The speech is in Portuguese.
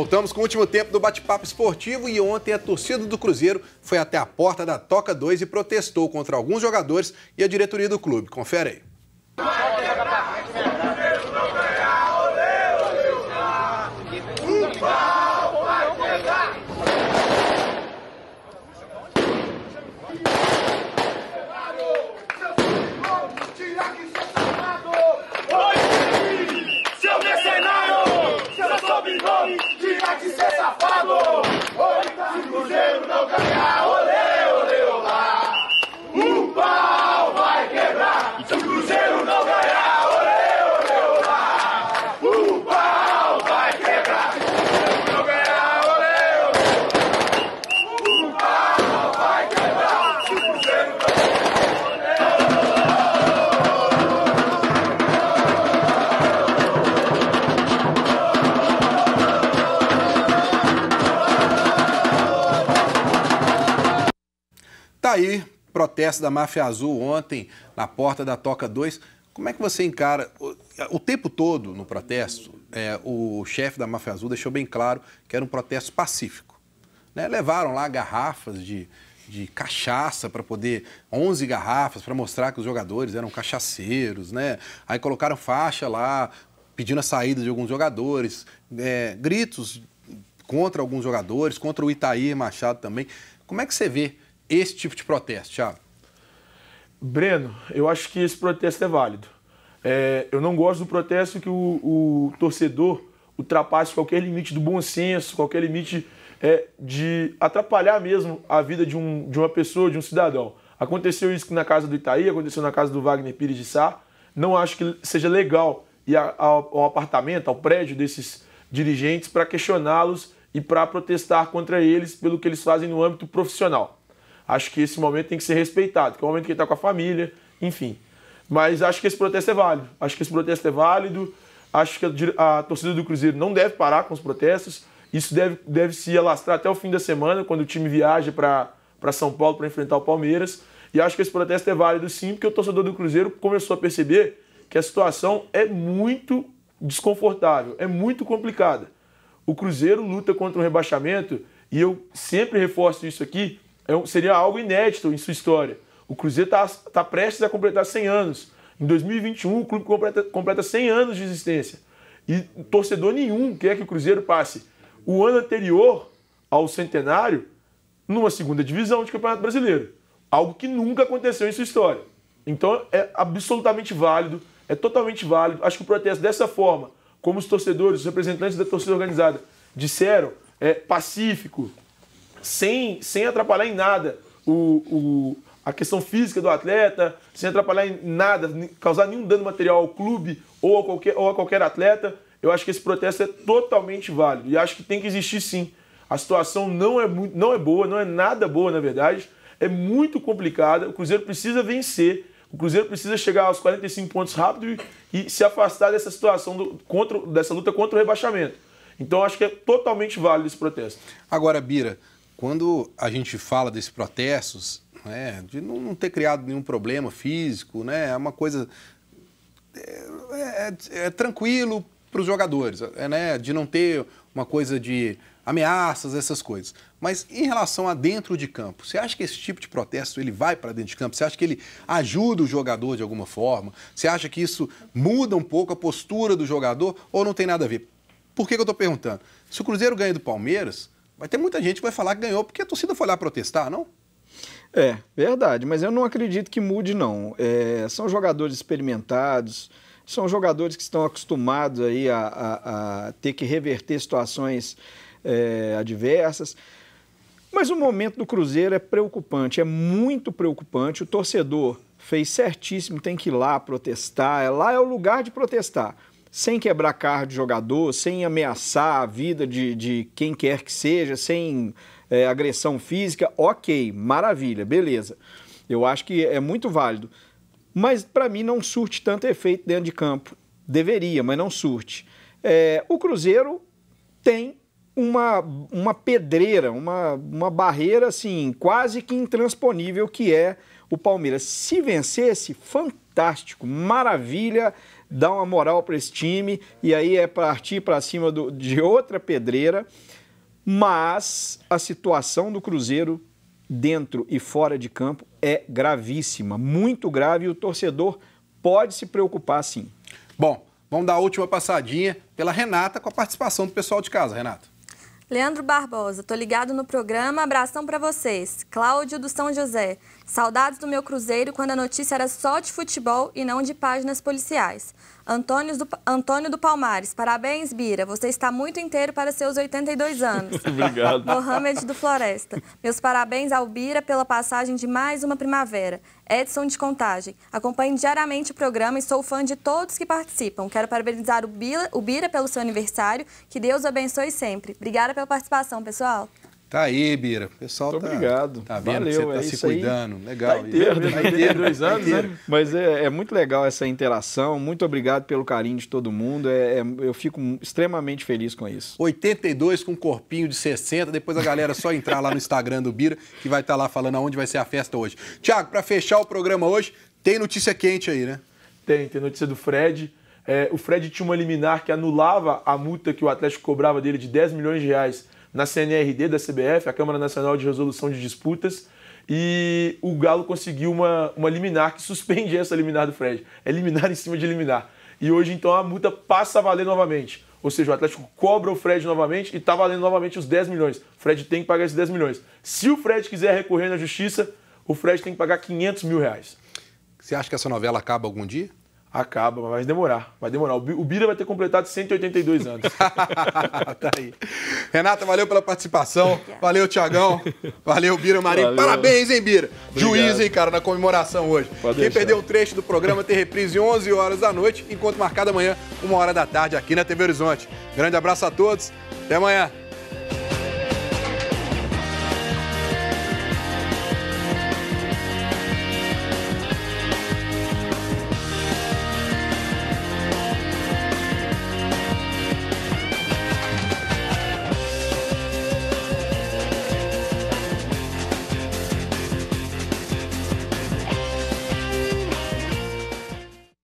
Voltamos com o último tempo do bate-papo esportivo e ontem a torcida do Cruzeiro foi até a porta da Toca 2 e protestou contra alguns jogadores e a diretoria do clube. Confere aí. tá aí, protesto da Máfia Azul ontem, na porta da Toca 2. Como é que você encara? O, tempo todo no protesto, é, o chefe da Máfia Azul deixou bem claro que era um protesto pacífico. Né? Levaram lá garrafas de, de cachaça para poder 11 garrafas para mostrar que os jogadores eram cachaceiros, né? Aí colocaram faixa lá pedindo a saída de alguns jogadores, é, gritos contra alguns jogadores, contra o Itaí Machado também. Como é que você vê esse tipo de protesto, Thiago? Breno, eu acho que esse protesto é válido. É, eu não gosto do protesto que o, o, torcedor ultrapasse qualquer limite do bom senso, qualquer limite é, de atrapalhar mesmo a vida de, um, de uma pessoa, de um cidadão. Aconteceu isso na casa do Itaí, aconteceu na casa do Wagner Pires de Sá. Não acho que seja legal ir ao, ao apartamento, ao prédio desses dirigentes para questioná-los e para protestar contra eles pelo que eles fazem no âmbito profissional. Acho que esse momento tem que ser respeitado, que é o momento que ele está com a família, enfim. Mas acho que esse protesto é válido. Acho que esse protesto é válido. Acho que a, a torcida do Cruzeiro não deve parar com os protestos. Isso deve, deve se alastrar até o fim da semana, quando o time viaja para São Paulo para enfrentar o Palmeiras. E acho que esse protesto é válido sim, porque o torcedor do Cruzeiro começou a perceber que a situação é muito desconfortável, é muito complicada. O Cruzeiro luta contra o rebaixamento, e eu sempre reforço isso aqui, é seria algo inédito em sua história. O Cruzeiro está tá prestes a completar 100 anos. Em 2021, o clube completa, completa 100 anos de existência. E torcedor nenhum quer que o Cruzeiro passe o ano anterior ao centenário numa segunda divisão de Campeonato Brasileiro. Algo que nunca aconteceu em sua história. Então é absolutamente válido, é totalmente válido. Acho que o protesto dessa forma, como os torcedores, os representantes da torcida organizada disseram, é pacífico, sem, sem atrapalhar em nada o, o, a questão física do atleta, sem atrapalhar em nada, causar nenhum dano material ao clube ou a qualquer, ou a qualquer atleta. Eu acho que esse protesto é totalmente válido e acho que tem que existir sim. A situação não é, muito, não é boa, não é nada boa, na verdade. É muito complicada. O Cruzeiro precisa vencer. O Cruzeiro precisa chegar aos 45 pontos rápido e, e se afastar dessa situação, do, contra, dessa luta contra o rebaixamento. Então acho que é totalmente válido esse protesto. Agora, Bira, quando a gente fala desses protestos, né, de não, ter criado nenhum problema físico, né, é uma coisa. É, é, é tranquilo para os jogadores, é, né, de não ter uma coisa de ameaças, essas coisas. Mas em relação a dentro de campo, você acha que esse tipo de protesto ele vai para dentro de campo? Você acha que ele ajuda o jogador de alguma forma? Você acha que isso muda um pouco a postura do jogador ou não tem nada a ver? Por que, que eu estou perguntando? Se o Cruzeiro ganha do Palmeiras, Vai ter muita gente que vai falar que ganhou porque a torcida foi lá protestar, não? É, verdade, mas eu não acredito que mude, não. É, são jogadores experimentados, são jogadores que estão acostumados aí a, a, a ter que reverter situações é, adversas. Mas o momento do Cruzeiro é preocupante, é muito preocupante. O torcedor fez certíssimo, tem que ir lá protestar. É, lá é o lugar de protestar sem quebrar carro de jogador, sem ameaçar a vida de, de quem quer que seja, sem é, agressão física, ok, maravilha, beleza. Eu acho que é muito válido. Mas para mim não surte tanto efeito dentro de campo. Deveria, mas não surte. É, o Cruzeiro tem uma, uma pedreira, uma, uma barreira assim, quase que intransponível que é o Palmeiras. Se vencesse, fantástico, maravilha, dá uma moral para esse time e aí é partir para cima do, de outra pedreira. Mas a situação do Cruzeiro dentro e fora de campo é gravíssima, muito grave e o torcedor pode se preocupar sim. Bom, vamos dar a última passadinha pela Renata com a participação do pessoal de casa, Renata. Leandro Barbosa, tô ligado no programa, abração para vocês. Cláudio do São José, saudades do meu cruzeiro quando a notícia era só de futebol e não de páginas policiais. Antônio do, Antônio do Palmares, parabéns, Bira, você está muito inteiro para seus 82 anos. Obrigado. Mohamed do Floresta, meus parabéns ao Bira pela passagem de mais uma primavera. Edson de Contagem. Acompanho diariamente o programa e sou fã de todos que participam. Quero parabenizar o, o Bira pelo seu aniversário. Que Deus abençoe sempre. Obrigada pela participação, pessoal. Tá aí, Bira. O pessoal Muito tá, obrigado. tá vendo Valeu, que você tá é se cuidando. Aí. Tá legal. Tá inteiro, né? tá inteiro, dois anos, tá né? Mas é, é, muito legal essa interação. Muito obrigado pelo carinho de todo mundo. É, é, eu fico extremamente feliz com isso. 82 com um corpinho de 60. Depois a galera só entrar lá no Instagram do Bira, que vai estar tá lá falando aonde vai ser a festa hoje. Tiago, para fechar o programa hoje, tem notícia quente aí, né? Tem, tem notícia do Fred é, o Fred tinha uma liminar que anulava a multa que o Atlético cobrava dele de 10 milhões de reais na CNRD da CBF, a Câmara Nacional de Resolução de Disputas, e o Galo conseguiu uma, uma liminar que suspende essa liminar do Fred. É liminar em cima de liminar. E hoje, então, a multa passa a valer novamente. Ou seja, o Atlético cobra o Fred novamente e está valendo novamente os 10 milhões. O Fred tem que pagar esses 10 milhões. Se o Fred quiser recorrer na justiça, o Fred tem que pagar 500 mil reais. Você acha que essa novela acaba algum dia? Acaba, mas vai demorar. Vai demorar. O Bira vai ter completado 182 anos. tá aí. Renata, valeu pela participação. Valeu, Tiagão. Valeu, Bira Marinho. Valeu. Parabéns, hein, Bira? Obrigado. Juiz, hein, cara, na comemoração hoje. Pode Quem deixar. perdeu um trecho do programa tem reprise 11 horas da noite, enquanto marcado amanhã, 1 hora da tarde, aqui na TV Horizonte. Grande abraço a todos. Até amanhã.